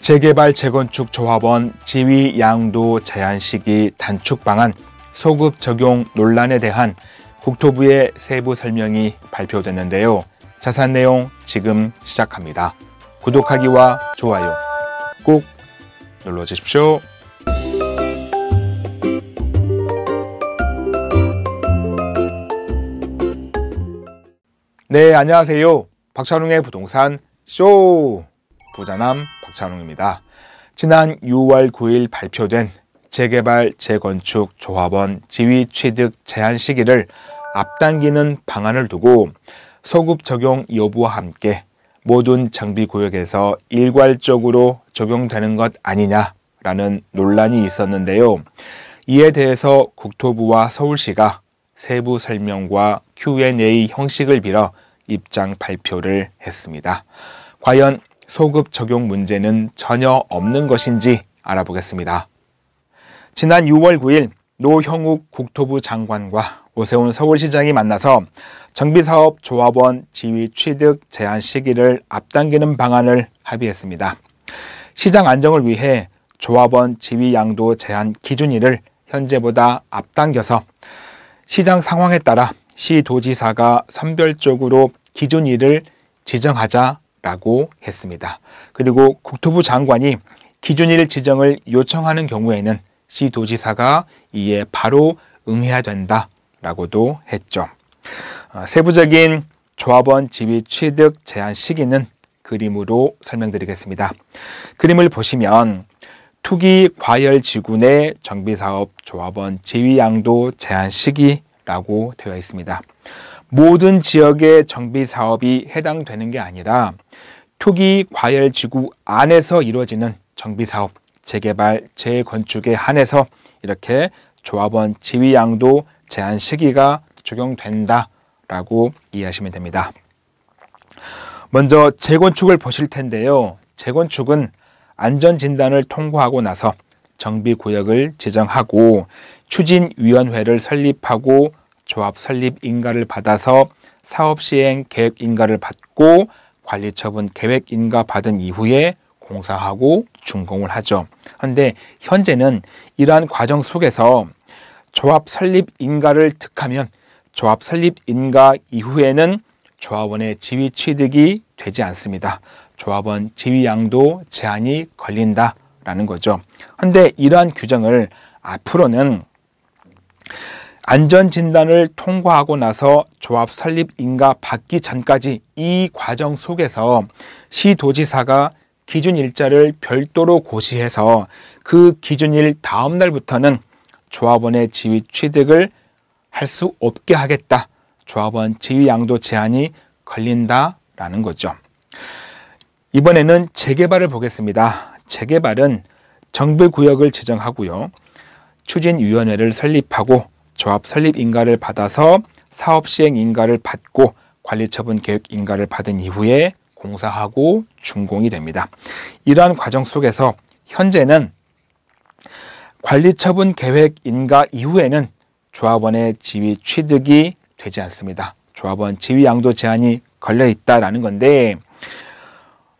재개발 재건축 조합원 지위 양도 제한 시기 단축 방안 소급 적용 논란에 대한 국토부의 세부 설명이 발표됐는데요. 자산 내용 지금 시작합니다. 구독하기와 좋아요 꼭 눌러 주십시오. 네, 안녕하세요. 박찬웅의 부동산 쇼! 부자남 박찬웅입니다. 지난 6월 9일 발표된 재개발, 재건축, 조합원 지위 취득 제한 시기를 앞당기는 방안을 두고 소급 적용 여부와 함께 모든 장비 구역에서 일괄적으로 적용되는 것 아니냐라는 논란이 있었는데요. 이에 대해서 국토부와 서울시가 세부 설명과 Q&A 형식을 빌어 입장 발표를 했습니다. 과연 소급 적용 문제는 전혀 없는 것인지 알아보겠습니다. 지난 6월 9일 노형욱 국토부 장관과 오세훈 서울시장이 만나서 정비사업 조합원 지위 취득 제한 시기를 앞당기는 방안을 합의했습니다. 시장 안정을 위해 조합원 지위 양도 제한 기준일을 현재보다 앞당겨서 시장 상황에 따라 시도지사가 선별적으로 기준일을 지정하자 라고 했습니다. 그리고 국토부 장관이 기준일 지정을 요청하는 경우에는 시도지사가 이에 바로 응해야 된다 라고도 했죠. 아, 세부적인 조합원 지위 취득 제한 시기는 그림으로 설명드리겠습니다. 그림을 보시면 투기 과열 지구내 정비사업 조합원 지위 양도 제한 시기라고 되어 있습니다. 모든 지역의 정비 사업이 해당되는 게 아니라 투기 과열 지구 안에서 이루어지는 정비 사업, 재개발, 재건축에 한해서 이렇게 조합원 지위 양도 제한 시기가 적용된다라고 이해하시면 됩니다. 먼저 재건축을 보실 텐데요. 재건축은 안전 진단을 통과하고 나서 정비 구역을 지정하고 추진위원회를 설립하고 조합 설립 인가를 받아서 사업 시행 계획 인가를 받고 관리처분 계획 인가 받은 이후에 공사하고 준공을 하죠. 그런데 현재는 이러한 과정 속에서 조합 설립 인가를 득하면 조합 설립 인가 이후에는 조합원의 지위 취득이 되지 않습니다. 조합원 지위양도 제한이 걸린다라는 거죠. 그런데 이러한 규정을 앞으로는 안전진단을 통과하고 나서 조합 설립 인가 받기 전까지 이 과정 속에서 시도지사가 기준 일자를 별도로 고시해서 그 기준일 다음 날부터는 조합원의 지위 취득을 할 수 없게 하겠다. 조합원 지위 양도 제한이 걸린다라는 거죠. 이번에는 재개발을 보겠습니다. 재개발은 정비구역을 지정하고요. 추진위원회를 설립하고 조합 설립 인가를 받아서 사업 시행 인가를 받고 관리처분 계획 인가를 받은 이후에 공사하고 준공이 됩니다. 이러한 과정 속에서 현재는 관리처분 계획 인가 이후에는 조합원의 지위 취득이 되지 않습니다. 조합원 지위 양도 제한이 걸려 있다라는 건데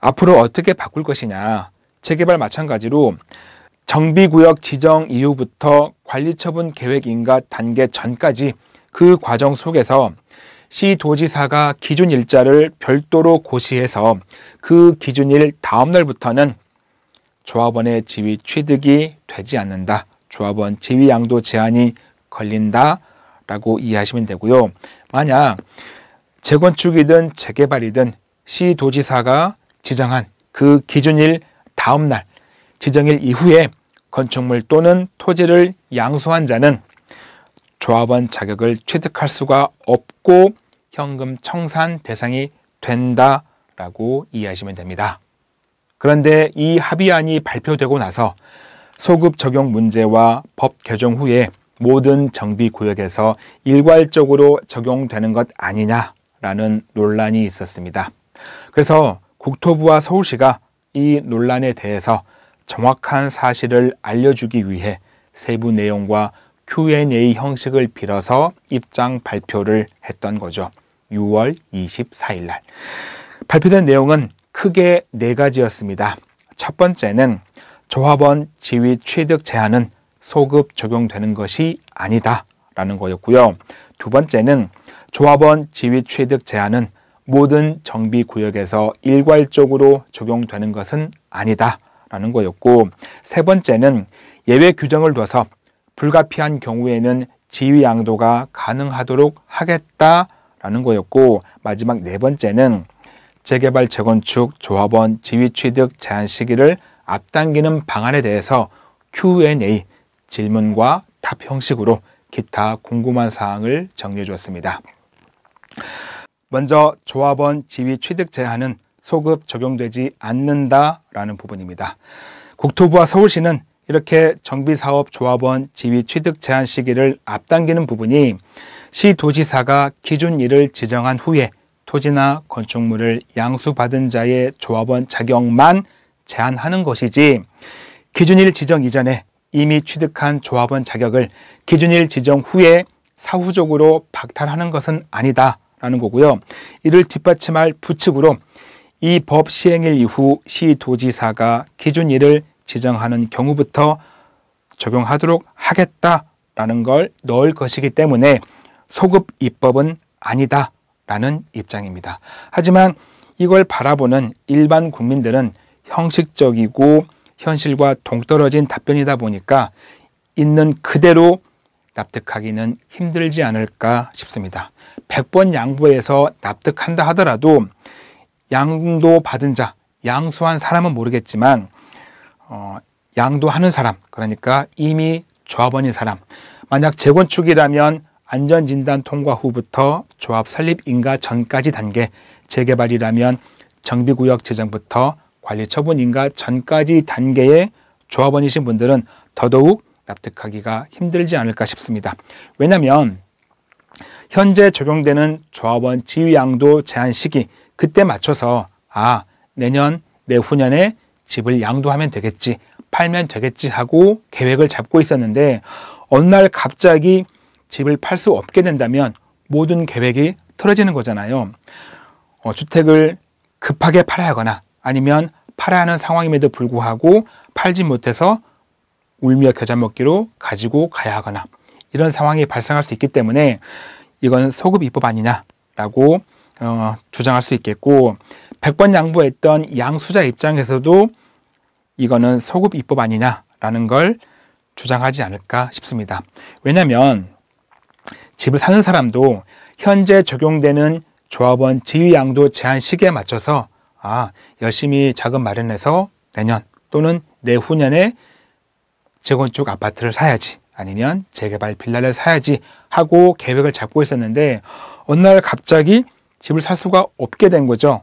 앞으로 어떻게 바꿀 것이냐 재개발 마찬가지로 정비구역 지정 이후부터 관리처분 계획 인가 단계 전까지 그 과정 속에서 시도지사가 기준 일자를 별도로 고시해서 그 기준일 다음 날부터는 조합원의 지위 취득이 되지 않는다. 조합원 지위 양도 제한이 걸린다. 라고 이해하시면 되고요. 만약 재건축이든 재개발이든 시도지사가 지정한 그 기준일 다음 날, 지정일 이후에 건축물 또는 토지를 양수한 자는 조합원 자격을 취득할 수가 없고 현금 청산 대상이 된다라고 이해하시면 됩니다. 그런데 이 합의안이 발표되고 나서 소급 적용 문제와 법 개정 후에 모든 정비 구역에서 일괄적으로 적용되는 것 아니냐라는 논란이 있었습니다. 그래서 국토부와 서울시가 이 논란에 대해서 정확한 사실을 알려주기 위해 세부 내용과 Q&A 형식을 빌어서 입장 발표를 했던 거죠. 6월 24일 날. 발표된 내용은 크게 네 가지였습니다. 첫 번째는 조합원 지위 취득 제한은 소급 적용되는 것이 아니다 라는 거였고요. 두 번째는 조합원 지위 취득 제한은 모든 정비 구역에서 일괄적으로 적용되는 것은 아니다 하는 거였고 세 번째는 예외 규정을 둬서 불가피한 경우에는 지위 양도가 가능하도록 하겠다라는 거였고 마지막 네 번째는 재개발 재건축 조합원 지위 취득 제한 시기를 앞당기는 방안에 대해서 Q&A 질문과 답 형식으로 기타 궁금한 사항을 정리해 주었습니다. 먼저 조합원 지위 취득 제한은 소급 적용되지 않는다라는 부분입니다. 국토부와 서울시는 이렇게 정비사업 조합원 지위 취득 제한 시기를 앞당기는 부분이 시도지사가 기준일을 지정한 후에 토지나 건축물을 양수받은 자의 조합원 자격만 제한하는 것이지 기준일 지정 이전에 이미 취득한 조합원 자격을 기준일 지정 후에 사후적으로 박탈하는 것은 아니다라는 거고요. 이를 뒷받침할 부칙으로 이법 시행일 이후 시도지사가 기준일을 지정하는 경우부터 적용하도록 하겠다라는 걸 넣을 것이기 때문에 소급 입법은 아니다라는 입장입니다. 하지만 이걸 바라보는 일반 국민들은 형식적이고 현실과 동떨어진 답변이다 보니까 있는 그대로 납득하기는 힘들지 않을까 싶습니다. 100번 양보해서 납득한다 하더라도 양도 받은 자, 양수한 사람은 모르겠지만 어, 양도하는 사람, 그러니까 이미 조합원인 사람. 만약 재건축이라면 안전진단 통과 후부터 조합 설립 인가 전까지 단계, 재개발이라면 정비구역 재정부터 관리 처분 인가 전까지 단계의 조합원이신 분들은 더더욱 납득하기가 힘들지 않을까 싶습니다. 왜냐하면 현재 적용되는 조합원 지위양도 제한 시기 그때 맞춰서 아 내년 내후년에 집을 양도하면 되겠지 팔면 되겠지 하고 계획을 잡고 있었는데 어느 날 갑자기 집을 팔 수 없게 된다면 모든 계획이 틀어지는 거잖아요. 어, 주택을 급하게 팔아야 하거나 아니면 팔아야 하는 상황임에도 불구하고 팔지 못해서 울며 겨자 먹기로 가지고 가야 하거나 이런 상황이 발생할 수 있기 때문에 이건 소급 입법 아니냐라고 어, 주장할 수 있겠고 100번 양보했던 양수자 입장에서도 이거는 소급 입법 아니냐라는 걸 주장하지 않을까 싶습니다. 왜냐하면 집을 사는 사람도 현재 적용되는 조합원 지위양도 제한 시기에 맞춰서 아 열심히 자금 마련해서 내년 또는 내후년에 재건축 아파트를 사야지 아니면 재개발 빌라를 사야지 하고 계획을 잡고 있었는데 어느 날 갑자기 집을 살 수가 없게 된 거죠.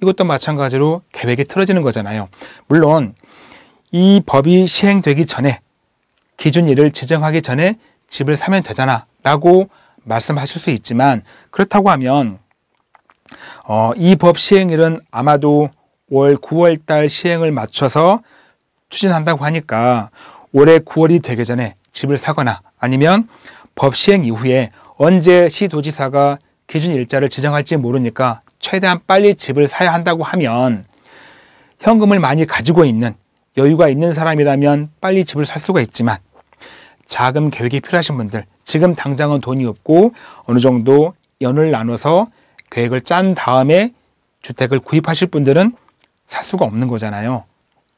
이것도 마찬가지로 계획이 틀어지는 거잖아요. 물론 이 법이 시행되기 전에 기준일을 지정하기 전에 집을 사면 되잖아 라고 말씀하실 수 있지만 그렇다고 하면 어, 이 법 시행일은 아마도 올 9월 달 시행을 맞춰서 추진한다고 하니까 올해 9월이 되기 전에 집을 사거나 아니면 법 시행 이후에 언제 시도지사가 기준 일자를 지정할지 모르니까 최대한 빨리 집을 사야 한다고 하면 현금을 많이 가지고 있는 여유가 있는 사람이라면 빨리 집을 살 수가 있지만 자금 계획이 필요하신 분들 지금 당장은 돈이 없고 어느 정도 연을 나눠서 계획을 짠 다음에 주택을 구입하실 분들은 살 수가 없는 거잖아요.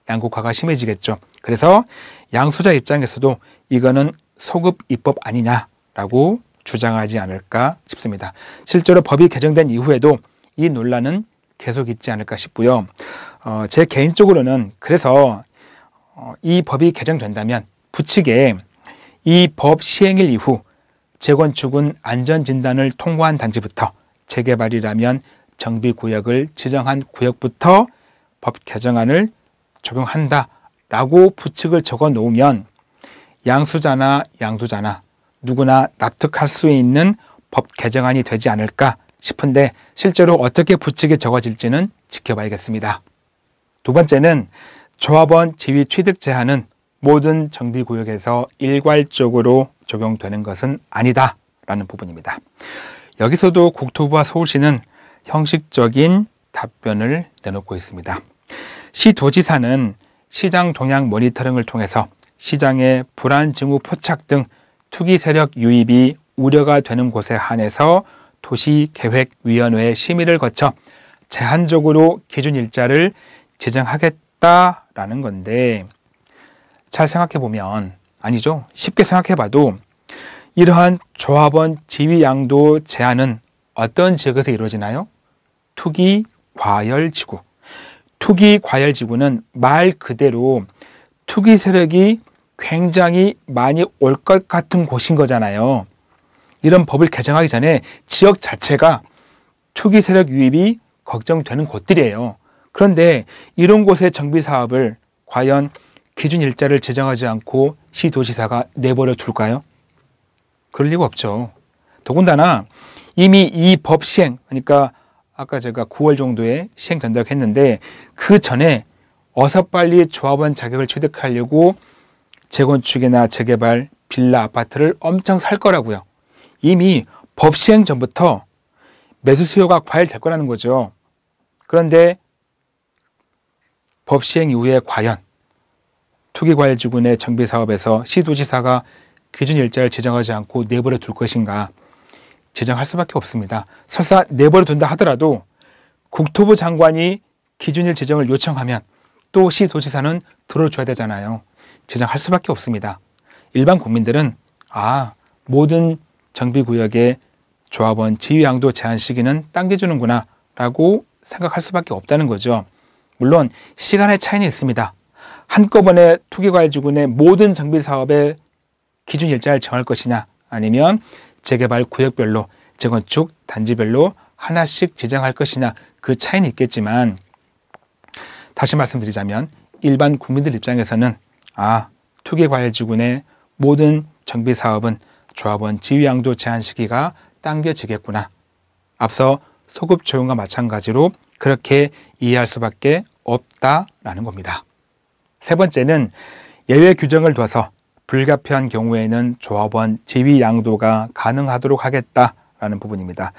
양극화가 심해지겠죠. 그래서 양수자 입장에서도 이거는 소급 입법 아니냐라고 주장하지 않을까 싶습니다. 실제로 법이 개정된 이후에도 이 논란은 계속 있지 않을까 싶고요. 어, 제 개인적으로는 그래서 어, 이 법이 개정된다면 부칙에 이 법 시행일 이후 재건축은 안전진단을 통과한 단지부터 재개발이라면 정비구역을 지정한 구역부터 법 개정안을 적용한다라고 부칙을 적어 놓으면 양수자나 양도자나 누구나 납득할 수 있는 법 개정안이 되지 않을까 싶은데 실제로 어떻게 부칙이 적어질지는 지켜봐야겠습니다. 두 번째는 조합원 지위 취득 제한은 모든 정비구역에서 일괄적으로 적용되는 것은 아니다 라는 부분입니다. 여기서도 국토부와 서울시는 형식적인 답변을 내놓고 있습니다. 시도지사는 시장 동향 모니터링을 통해서 시장의 불안 징후 포착 등 투기 세력 유입이 우려가 되는 곳에 한해서 도시계획위원회 의 심의를 거쳐 제한적으로 기준 일자를 제정하겠다라는 건데 잘 생각해 보면 아니죠. 쉽게 생각해 봐도 이러한 조합원 지위 양도 제한은 어떤 지역에서 이루어지나요? 투기 과열 지구. 투기 과열 지구는 말 그대로 투기 세력이 굉장히 많이 올 것 같은 곳인 거잖아요. 이런 법을 개정하기 전에 지역 자체가 투기 세력 유입이 걱정되는 곳들이에요. 그런데 이런 곳의 정비 사업을 과연 기준 일자를 제정하지 않고 시도시사가 내버려 둘까요? 그럴 리가 없죠. 더군다나 이미 이 법 시행, 그러니까 아까 제가 9월 정도에 시행된다고 했는데 그 전에 어서 빨리 조합원 자격을 취득하려고 재건축이나 재개발, 빌라 아파트를 엄청 살 거라고요. 이미 법 시행 전부터 매수 수요가 과열될 거라는 거죠. 그런데 법 시행 이후에 과연 투기과열지구내 정비사업에서 시도지사가 기준 일자를 제정하지 않고 내버려 둘 것인가 제정할 수밖에 없습니다. 설사 내버려 둔다 하더라도 국토부 장관이 기준일 제정을 요청하면 또 시도지사는 들어줘야 되잖아요. 제장할 수밖에 없습니다. 일반 국민들은 아 모든 정비구역의 조합원 지휘양도 제한 시기는 당겨주는구나 라고 생각할 수밖에 없다는 거죠. 물론 시간의 차이는 있습니다. 한꺼번에 투기과일주군의 모든 정비사업의 기준 일자를 정할 것이냐 아니면 재개발 구역별로 재건축 단지별로 하나씩 지정할 것이냐 그 차이는 있겠지만 다시 말씀드리자면 일반 국민들 입장에서는 아, 투기과열지구의 모든 정비 사업은 조합원 지휘양도 제한 시기가 당겨지겠구나. 앞서 소급 조용과 마찬가지로 그렇게 이해할 수밖에 없다라는 겁니다. 세 번째는 예외 규정을 둬서 불가피한 경우에는 조합원 지휘 양도가 가능하도록 하겠다라는 부분입니다.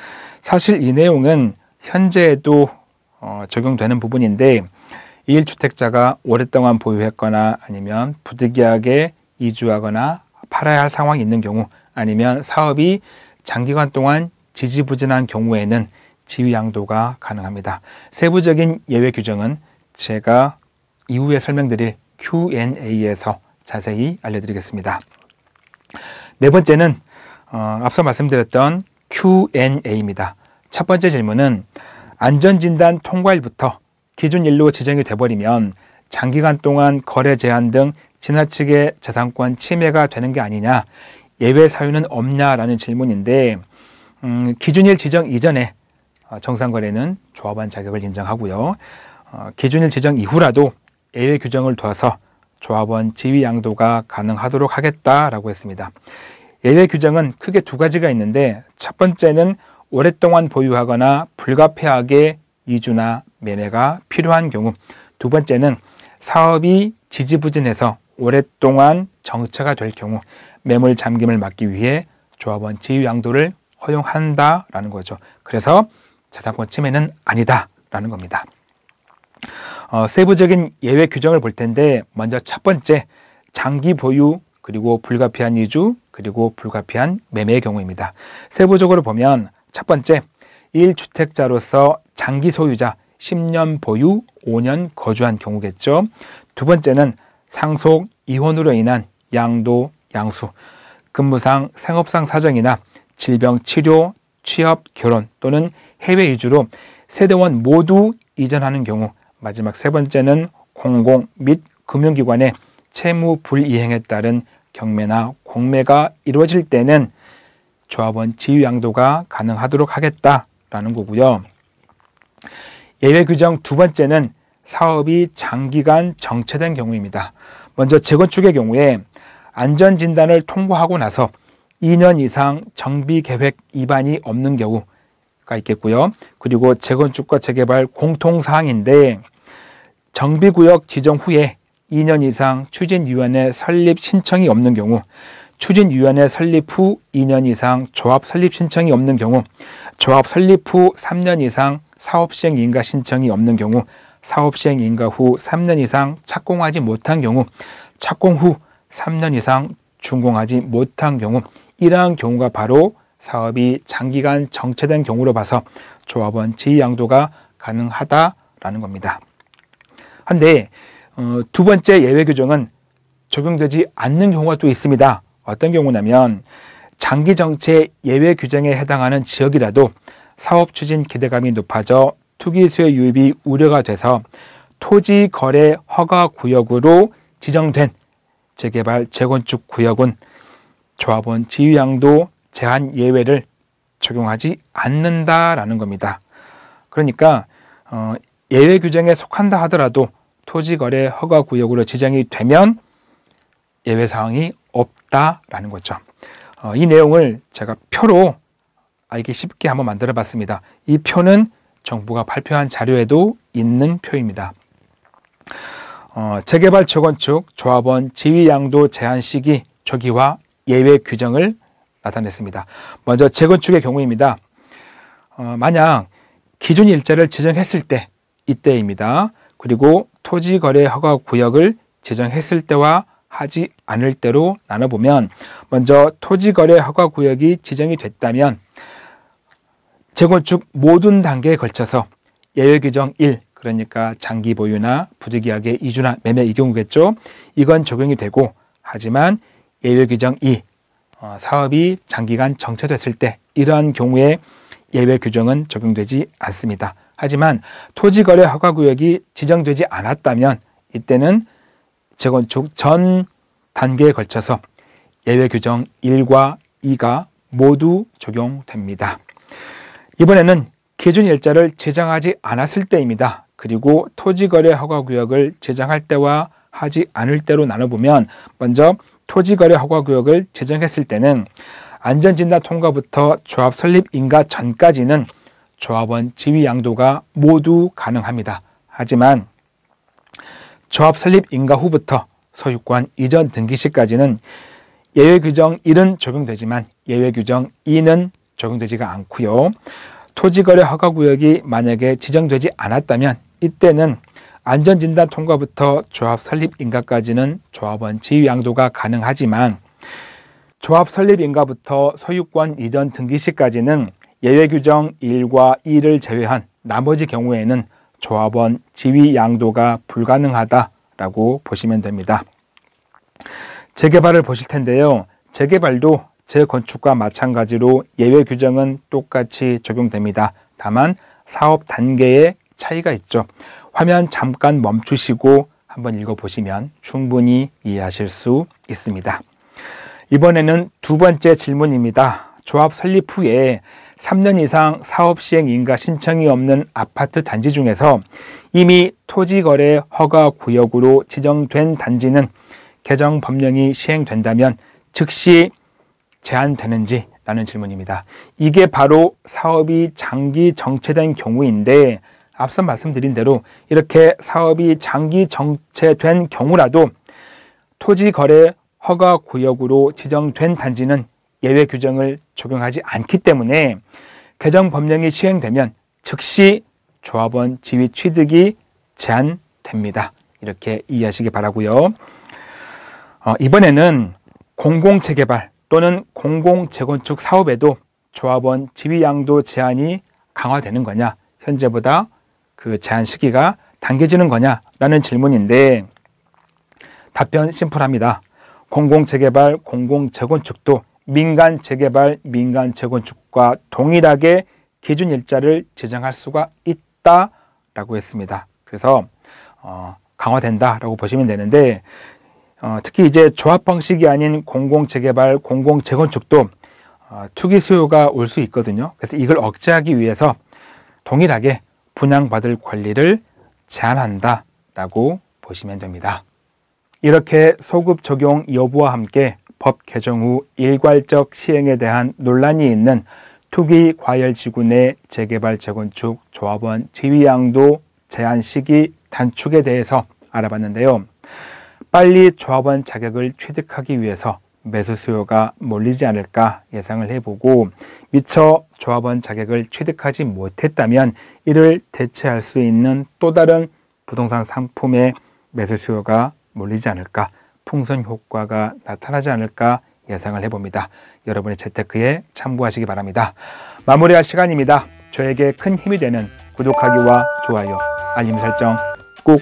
사실 이 내용은 현재에도 어, 적용되는 부분인데 1주택자가 오랫동안 보유했거나 아니면 부득이하게 이주하거나 팔아야 할 상황이 있는 경우 아니면 사업이 장기간 동안 지지부진한 경우에는 지위양도가 가능합니다. 세부적인 예외 규정은 제가 이후에 설명드릴 Q&A에서 자세히 알려드리겠습니다. 네 번째는 어, 앞서 말씀드렸던 Q&A입니다. 첫 번째 질문은 안전진단 통과일부터 기준 일로 지정이 돼버리면 장기간 동안 거래 제한 등 지나치게 재산권 침해가 되는 게 아니냐 예외 사유는 없냐라는 질문인데 음, 기준일 지정 이전에 어, 정상거래는 조합원 자격을 인정하고요. 어, 기준일 지정 이후라도 예외 규정을 둬서 조합원 지위 양도가 가능하도록 하겠다라고 했습니다. 예외 규정은 크게 두 가지가 있는데 첫 번째는 오랫동안 보유하거나 불가피하게 이주나 매매가 필요한 경우 두 번째는 사업이 지지부진해서 오랫동안 정체가 될 경우 매물 잠김을 막기 위해 조합원 지휘양도를 허용한다라는 거죠. 그래서 재산권 침해는 아니다라는 겁니다. 어, 세부적인 예외 규정을 볼 텐데 먼저 첫 번째 장기 보유 그리고 불가피한 이주 그리고 불가피한 매매의 경우입니다. 세부적으로 보면 첫 번째 1주택자로서 장기 소유자 10년 보유, 5년 거주한 경우겠죠. 두 번째는 상속, 이혼으로 인한 양도, 양수, 근무상, 생업상 사정이나 질병 치료, 취업, 결혼 또는 해외 이주로 세대원 모두 이전하는 경우 마지막 세 번째는 공공 및 금융기관의 채무 불이행에 따른 경매나 공매가 이루어질 때는 조합원 지위양도가 가능하도록 하겠다라는 거고요. 예외 규정 두 번째는 사업이 장기간 정체된 경우입니다. 먼저 재건축의 경우에 안전 진단을 통과하고 나서 2년 이상 정비 계획 위반이 없는 경우가 있겠고요. 그리고 재건축과 재개발 공통 사항인데 정비구역 지정 후에 2년 이상 추진위원회 설립 신청이 없는 경우, 추진위원회 설립 후 2년 이상 조합 설립 신청이 없는 경우, 조합 설립 후 3년 이상 사업시행 인가 신청이 없는 경우, 사업시행 인가 후 3년 이상 착공하지 못한 경우, 착공 후 3년 이상 준공하지 못한 경우, 이러한 경우가 바로 사업이 장기간 정체된 경우로 봐서 조합원 지양도가 휘 가능하다라는 겁니다. 한데 어, 두 번째 예외 규정은 적용되지 않는 경우가 또 있습니다. 어떤 경우냐면 장기 정체 예외 규정에 해당하는 지역이라도 사업 추진 기대감이 높아져 투기 수요 유입이 우려가 돼서 토지 거래 허가 구역으로 지정된 재개발 재건축 구역은 조합원 지휘양도 제한 예외를 적용하지 않는다라는 겁니다. 그러니까 어, 예외 규정에 속한다 하더라도 토지 거래 허가 구역으로 지정이 되면 예외 사항이 없다라는 거죠. 어, 이 내용을 제가 표로 알기 쉽게 한번 만들어 봤습니다. 이 표는 정부가 발표한 자료에도 있는 표입니다. 어, 재개발 재건축 조합원 지위 양도 제한 시기 초기와 예외 규정을 나타냈습니다. 먼저 재건축의 경우입니다. 어, 만약 기준 일자를 지정했을 때 이때입니다. 그리고 토지 거래 허가 구역을 지정했을 때와 하지 않을 때로 나눠보면 먼저 토지 거래 허가 구역이 지정이 됐다면 재건축 모든 단계에 걸쳐서 예외 규정 1 그러니까 장기 보유나 부득이하게 이주나 매매 이 경우겠죠. 이건 적용이 되고 하지만 예외 규정 2 어, 사업이 장기간 정체됐을 때 이러한 경우에 예외 규정은 적용되지 않습니다. 하지만 토지 거래 허가 구역이 지정되지 않았다면 이때는 재건축 전 단계에 걸쳐서 예외 규정 1과 2가 모두 적용됩니다. 이번에는 기준 일자를 제정하지 않았을 때입니다. 그리고 토지거래 허가구역을 제정할 때와 하지 않을 때로 나눠보면 먼저 토지거래 허가구역을 제정했을 때는 안전진단 통과부터 조합 설립 인가 전까지는 조합원 지위 양도가 모두 가능합니다. 하지만 조합 설립 인가 후부터 소유권 이전 등기 시까지는 예외 규정 1은 적용되지만 예외 규정 2는 적용되지가 않고요. 토지거래 허가구역이 만약에 지정되지 않았다면 이때는 안전진단 통과부터 조합 설립 인가까지는 조합원 지위 양도가 가능하지만 조합 설립 인가부터 소유권 이전 등기 시까지는 예외 규정 1과 2를 제외한 나머지 경우에는 조합원 지위 양도가 불가능하다라고 보시면 됩니다. 재개발을 보실 텐데요. 재개발도 재건축과 마찬가지로 예외 규정은 똑같이 적용됩니다. 다만 사업 단계에 차이가 있죠. 화면 잠깐 멈추시고 한번 읽어보시면 충분히 이해하실 수 있습니다. 이번에는 두 번째 질문입니다. 조합 설립 후에 3년 이상 사업 시행 인가 신청이 없는 아파트 단지 중에서 이미 토지 거래 허가 구역으로 지정된 단지는 개정 법령이 시행된다면 즉시 제한되는지 라는 질문입니다. 이게 바로 사업이 장기 정체된 경우인데 앞서 말씀드린 대로 이렇게 사업이 장기 정체된 경우라도 토지 거래 허가 구역으로 지정된 단지는 예외 규정을 적용하지 않기 때문에 개정 법령이 시행되면 즉시 조합원 지위 취득이 제한됩니다. 이렇게 이해하시기 바라고요. 어, 이번에는 공공재개발 또는 공공 재건축 사업에도 조합원 지위 양도 제한이 강화되는 거냐, 현재보다 그 제한 시기가 당겨지는 거냐라는 질문인데 답변 심플합니다. 공공 재개발, 공공 재건축도 민간 재개발, 민간 재건축과 동일하게 기준 일자를 제정할 수가 있다라고 했습니다. 그래서 어, 강화된다라고 보시면 되는데 어, 특히 이제 조합 방식이 아닌 공공 재개발, 공공 재건축도 어, 투기 수요가 올 수 있거든요. 그래서 이걸 억제하기 위해서 동일하게 분양받을 권리를 제한한다라고 보시면 됩니다. 이렇게 소급 적용 여부와 함께 법 개정 후 일괄적 시행에 대한 논란이 있는 투기 과열 지구 내 재개발 재건축 조합원 지위양도 제한 시기 단축에 대해서 알아봤는데요. 빨리 조합원 자격을 취득하기 위해서 매수 수요가 몰리지 않을까 예상을 해보고 미처 조합원 자격을 취득하지 못했다면 이를 대체할 수 있는 또 다른 부동산 상품의 매수 수요가 몰리지 않을까 풍선 효과가 나타나지 않을까 예상을 해봅니다. 여러분의 재테크에 참고하시기 바랍니다. 마무리할 시간입니다. 저에게 큰 힘이 되는 구독하기와 좋아요, 알림 설정 꼭